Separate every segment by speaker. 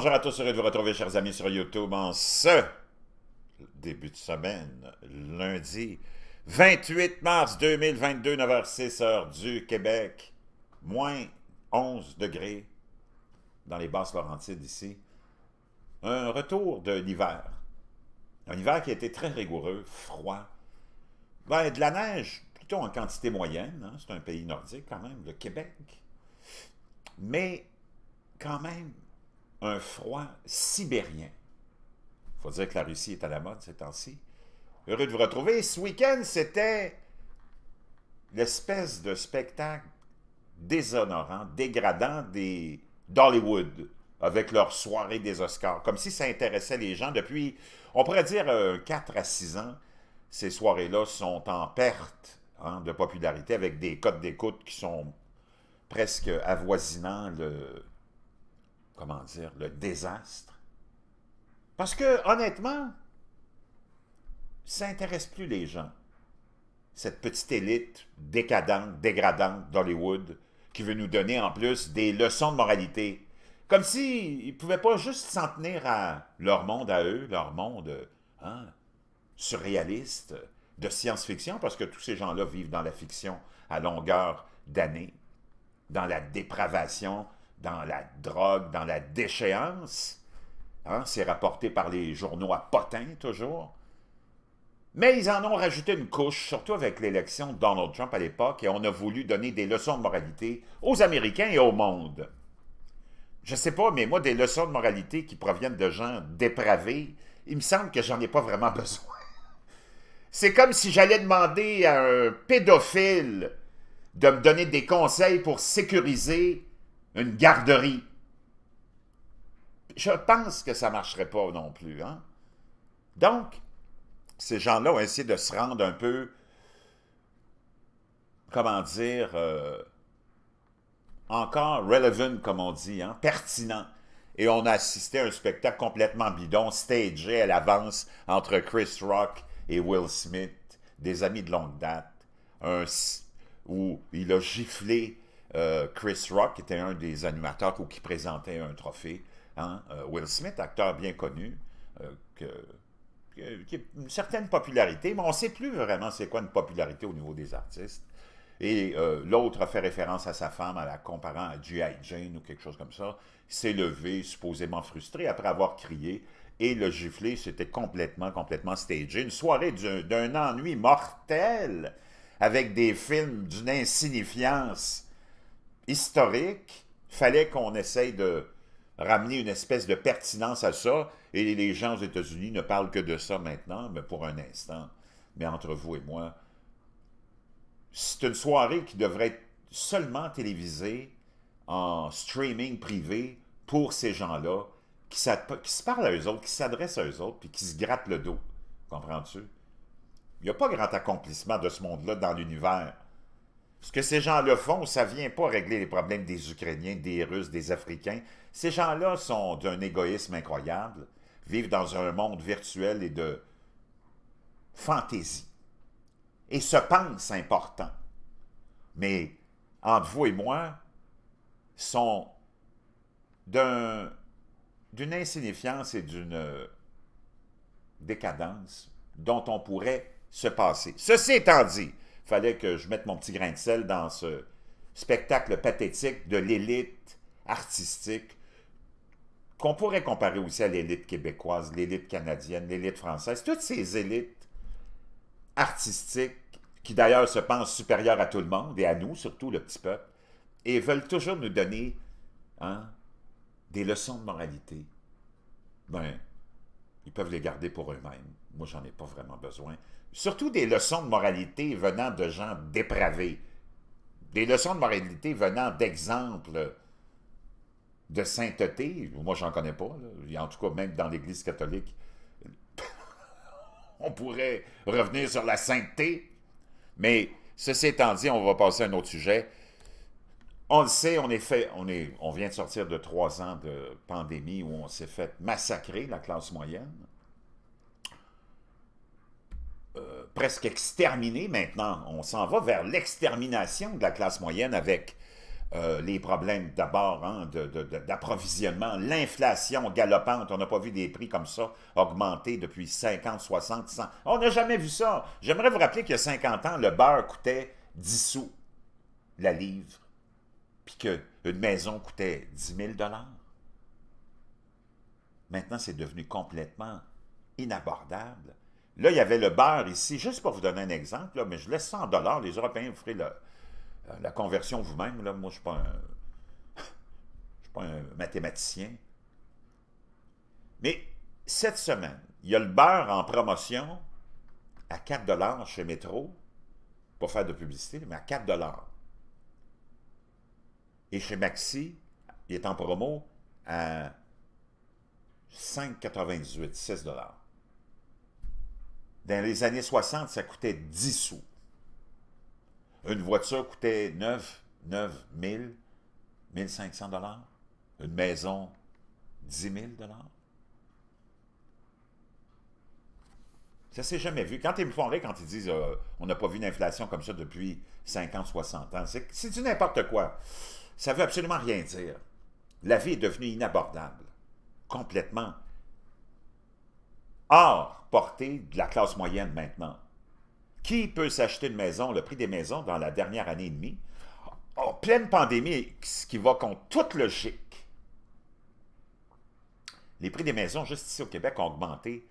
Speaker 1: Bonjour à tous, heureux de vous retrouver, chers amis, sur YouTube en ce début de semaine, lundi 28 mars 2022, 9h06, heure du Québec, moins 11 degrés dans les basses Laurentides ici. Un retour de l'hiver. Un hiver qui a été très rigoureux, froid. Ben, de la neige, plutôt en quantité moyenne. Hein, c'est un pays nordique quand même, le Québec. Mais quand même, un froid sibérien. Il faut dire que la Russie est à la mode ces temps-ci. Heureux de vous retrouver. Ce week-end, c'était l'espèce de spectacle déshonorant, dégradant des d'Hollywood avec leur soirée des Oscars, comme si ça intéressait les gens depuis, on pourrait dire, 4 euh, à 6 ans. Ces soirées-là sont en perte hein, de popularité avec des codes d'écoute qui sont presque avoisinant le, comment dire, le désastre. Parce que, honnêtement, ça n'intéresse plus les gens. Cette petite élite décadente, dégradante d'Hollywood qui veut nous donner en plus des leçons de moralité. Comme s'ils si ne pouvaient pas juste s'en tenir à leur monde à eux, leur monde hein, surréaliste, de science-fiction, parce que tous ces gens-là vivent dans la fiction à longueur d'années, dans la dépravation, dans la drogue, dans la déchéance. Hein, c'est rapporté par les journaux à Potin, toujours. Mais ils en ont rajouté une couche, surtout avec l'élection de Donald Trump à l'époque, et on a voulu donner des leçons de moralité aux Américains et au monde. Je sais pas, mais moi, des leçons de moralité qui proviennent de gens dépravés, il me semble que j'en ai pas vraiment besoin. C'est comme si j'allais demander à un pédophile de me donner des conseils pour sécuriser une garderie. Je pense que ça ne marcherait pas non plus. Hein? Donc, ces gens-là ont essayé de se rendre un peu, comment dire, euh, encore relevant, comme on dit, hein, pertinent. Et on a assisté à un spectacle complètement bidon, stagé à l'avance entre Chris Rock et Will Smith, des amis de longue date, un, où il a giflé euh, Chris Rock était un des animateurs qui présentait un trophée. Hein, euh, Will Smith, acteur bien connu, euh, qui a une certaine popularité, mais on ne sait plus vraiment c'est quoi une popularité au niveau des artistes. Et l'autre a fait référence à sa femme en la comparant à G.I. Jane ou quelque chose comme ça. S'est levé, supposément frustré, après avoir crié et le giflé, c'était complètement, complètement stagé. Une soirée d'un ennui mortel avec des films d'une insignifiance historique, fallait qu'on essaye de ramener une espèce de pertinence à ça, et les gens aux États-Unis ne parlent que de ça maintenant, mais pour un instant. Mais entre vous et moi, c'est une soirée qui devrait être seulement télévisée en streaming privé pour ces gens-là, qui, qui, se parlent à eux autres, qui s'adressent à eux autres, puis qui se grattent le dos. Comprends-tu? Il n'y a pas grand accomplissement de ce monde-là dans l'univers. Ce que ces gens-là font, ça ne vient pas régler les problèmes des Ukrainiens, des Russes, des Africains. Ces gens-là sont d'un égoïsme incroyable, vivent dans un monde virtuel et de fantaisie, et se pensent importants. Mais entre vous et moi, sont d'une insignifiance et d'une décadence dont on pourrait se passer. Ceci étant dit, fallait que je mette mon petit grain de sel dans ce spectacle pathétique de l'élite artistique qu'on pourrait comparer aussi à l'élite québécoise, l'élite canadienne, l'élite française, toutes ces élites artistiques qui d'ailleurs se pensent supérieures à tout le monde et à nous, surtout le petit peuple, et veulent toujours nous donner hein, des leçons de moralité. Ben, ils peuvent les garder pour eux-mêmes. Moi, j'en ai pas vraiment besoin surtout des leçons de moralité venant de gens dépravés, des leçons de moralité venant d'exemples de sainteté, moi j'en connais pas, en tout cas même dans l'Église catholique, on pourrait revenir sur la sainteté, mais ceci étant dit, on va passer à un autre sujet. On le sait, en effet, on, est, on vient de sortir de trois ans de pandémie où on s'est fait massacrer la classe moyenne. presque exterminé maintenant. On s'en va vers l'extermination de la classe moyenne avec euh, les problèmes d'abord hein, d'approvisionnement, l'inflation galopante. On n'a pas vu des prix comme ça augmenter depuis 50, 60, 100. On n'a jamais vu ça. J'aimerais vous rappeler qu'il y a 50 ans, le beurre coûtait 10 sous la livre, puis qu'une maison coûtait 10 000 Maintenant, c'est devenu complètement inabordable. Là, il y avait le beurre ici, juste pour vous donner un exemple, mais je laisse 100 dollars, les Européens, vous ferez euh, la, conversion vous-même. Moi, je ne suis pas suis pas un mathématicien. Mais cette semaine, il y a le beurre en promotion à 4 chez Métro, pas faire de publicité, mais à 4 Et chez Maxi, il est en promo à 5,98, 6 dans les années 60, ça coûtait 10 sous. Une voiture coûtait 9, 9 000, 1500 dollars. Une maison, 10 000 dollars. ne s'est jamais vu. Quand ils me font rire, quand ils disent euh, on n'a pas vu d'inflation comme ça depuis 50, 60 ans », c'est du n'importe quoi. Ça veut absolument rien dire. La vie est devenue inabordable. Complètement hors portée de la classe moyenne maintenant. Qui peut s'acheter une maison, le prix des maisons, dans la dernière année et demie, en pleine pandémie, ce qui va contre toute logique? Les prix des maisons, juste ici au Québec, ont augmenté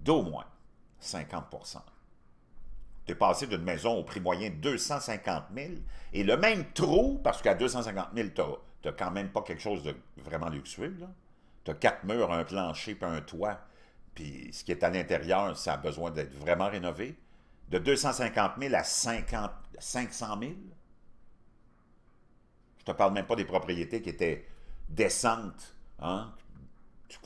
Speaker 1: d'au moins 50 Tu es passé d'une maison au prix moyen de 250 000 et le même trou, parce qu'à 250 000, tu n'as quand même pas quelque chose de vraiment luxueux. Tu as quatre murs, un plancher puis un toit puis ce qui est à l'intérieur, ça a besoin d'être vraiment rénové. De 250 000 à 50, 500 000. Je ne te parle même pas des propriétés qui étaient décentes, hein.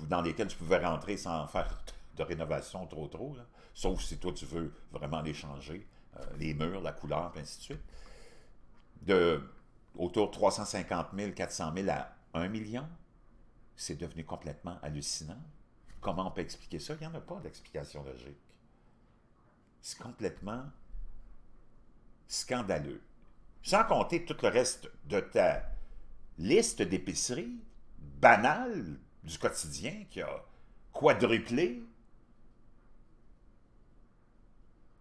Speaker 1: dans lesquelles tu pouvais rentrer sans faire de rénovation trop trop, sauf si toi tu veux vraiment les changer, euh, les murs, la couleur, et ainsi de suite. De autour de 350 000, 400 000 à 1 million, c'est devenu complètement hallucinant. Comment on peut expliquer ça? Il n'y en a pas d'explication logique. C'est complètement scandaleux. Sans compter tout le reste de ta liste d'épiceries banales du quotidien qui a quadruplé.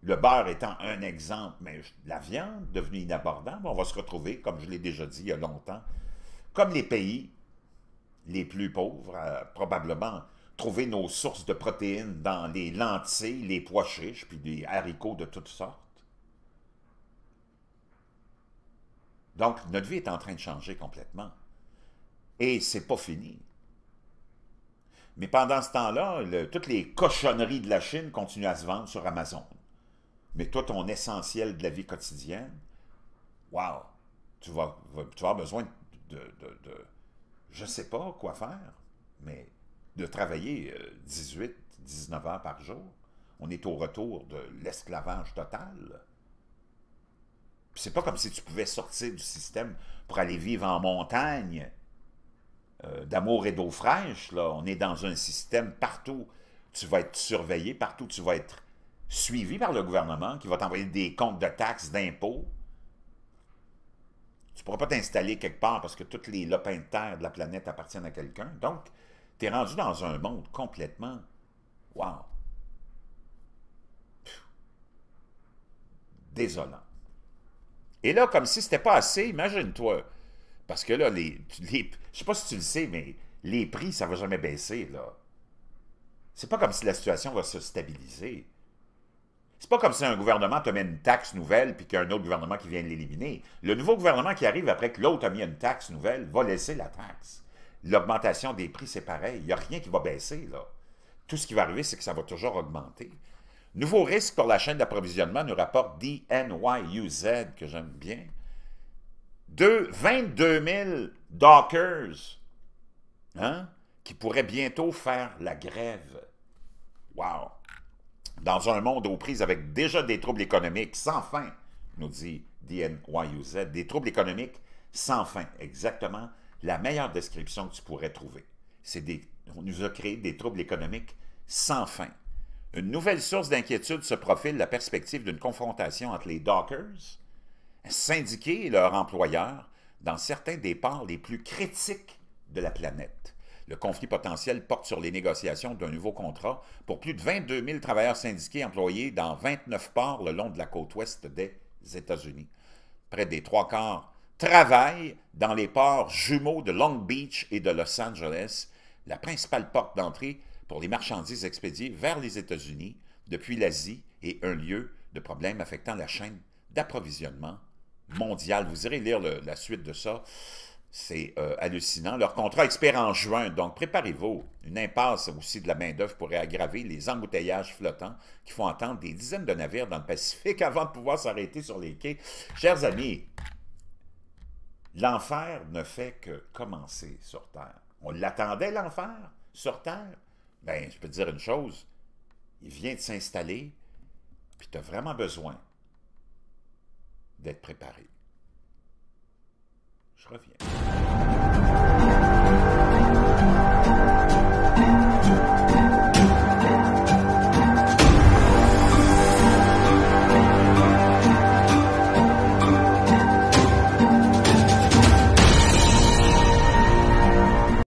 Speaker 1: Le beurre étant un exemple, mais la viande devenue inabordable, on va se retrouver, comme je l'ai déjà dit il y a longtemps, comme les pays les plus pauvres, euh, probablement trouver nos sources de protéines dans les lentilles, les pois chiches, puis des haricots de toutes sortes. Donc, notre vie est en train de changer complètement. Et c'est pas fini. Mais pendant ce temps-là, toutes les cochonneries de la Chine continuent à se vendre sur Amazon. Mais toi, ton essentiel de la vie quotidienne, wow, tu vas, avoir besoin de, Je de, je sais pas quoi faire, mais de travailler 18, euh, 19 heures par jour. On est au retour de l'esclavage total. C'est pas comme si tu pouvais sortir du système pour aller vivre en montagne euh, d'amour et d'eau fraîche. Là. On est dans un système partout. Tu vas être surveillé, partout tu vas être suivi par le gouvernement qui va t'envoyer des comptes de taxes, d'impôts. Tu ne pourras pas t'installer quelque part parce que tous les lopins de terre de la planète appartiennent à quelqu'un. Donc, tu es rendu dans un monde complètement. Wow! désolant. Et là, comme si c'était pas assez, imagine-toi. Parce que là, les, je sais pas si tu le sais, mais les prix, ça va jamais baisser, là. C'est pas comme si la situation va se stabiliser. C'est pas comme si un gouvernement te met une taxe nouvelle puis qu'il y a un autre gouvernement qui vient l'éliminer. Le nouveau gouvernement qui arrive après que l'autre a mis une taxe nouvelle va laisser la taxe l'augmentation des prix, c'est pareil. Il n'y a rien qui va baisser. Là. Tout ce qui va arriver, c'est que ça va toujours augmenter. Nouveau risque pour la chaîne d'approvisionnement, nous rapporte DNYUZ, que j'aime bien. De 22 000 dockers hein, qui pourraient bientôt faire la grève. Wow! Dans un monde aux prises avec déjà des troubles économiques sans fin, nous dit DNYUZ, des troubles économiques sans fin, exactement la meilleure description que tu pourrais trouver. C'est des, on nous a créé des troubles économiques sans fin. Une nouvelle source d'inquiétude se profile la perspective d'une confrontation entre les dockers, syndiqués et leurs employeurs dans certains des ports les plus critiques de la planète. Le conflit potentiel porte sur les négociations d'un nouveau contrat pour plus de 22 000 travailleurs syndiqués employés dans 29 ports le long de la côte ouest des États-Unis. Près des trois quarts travaille dans les ports jumeaux de Long Beach et de Los Angeles, la principale porte d'entrée pour les marchandises expédiées vers les États-Unis depuis l'Asie et un lieu de problème affectant la chaîne d'approvisionnement mondiale. Vous irez lire la suite de ça. C'est euh, hallucinant. Leur contrat expire en juin, donc préparez-vous. Une impasse aussi de la main-d'œuvre pourrait aggraver les embouteillages flottants qui font attendre des dizaines de navires dans le Pacifique avant de pouvoir s'arrêter sur les quais. Chers amis, L'enfer ne fait que commencer sur Terre. On l'attendait, l'enfer, sur Terre. Bien, je peux te dire une chose, il vient de s'installer, puis tu as vraiment besoin d'être préparé. Je reviens.